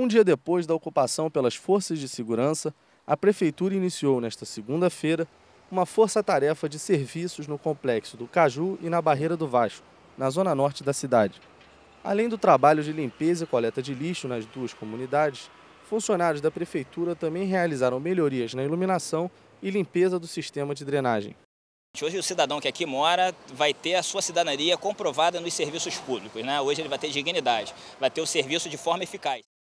Um dia depois da ocupação pelas forças de segurança, a Prefeitura iniciou nesta segunda-feira uma força-tarefa de serviços no complexo do Caju e na Barreira do Vasco, na zona norte da cidade. Além do trabalho de limpeza e coleta de lixo nas duas comunidades, funcionários da Prefeitura também realizaram melhorias na iluminação e limpeza do sistema de drenagem. Hoje o cidadão que aqui mora vai ter a sua cidadania comprovada nos serviços públicos. Né? Hoje ele vai ter dignidade, vai ter o serviço de forma eficaz.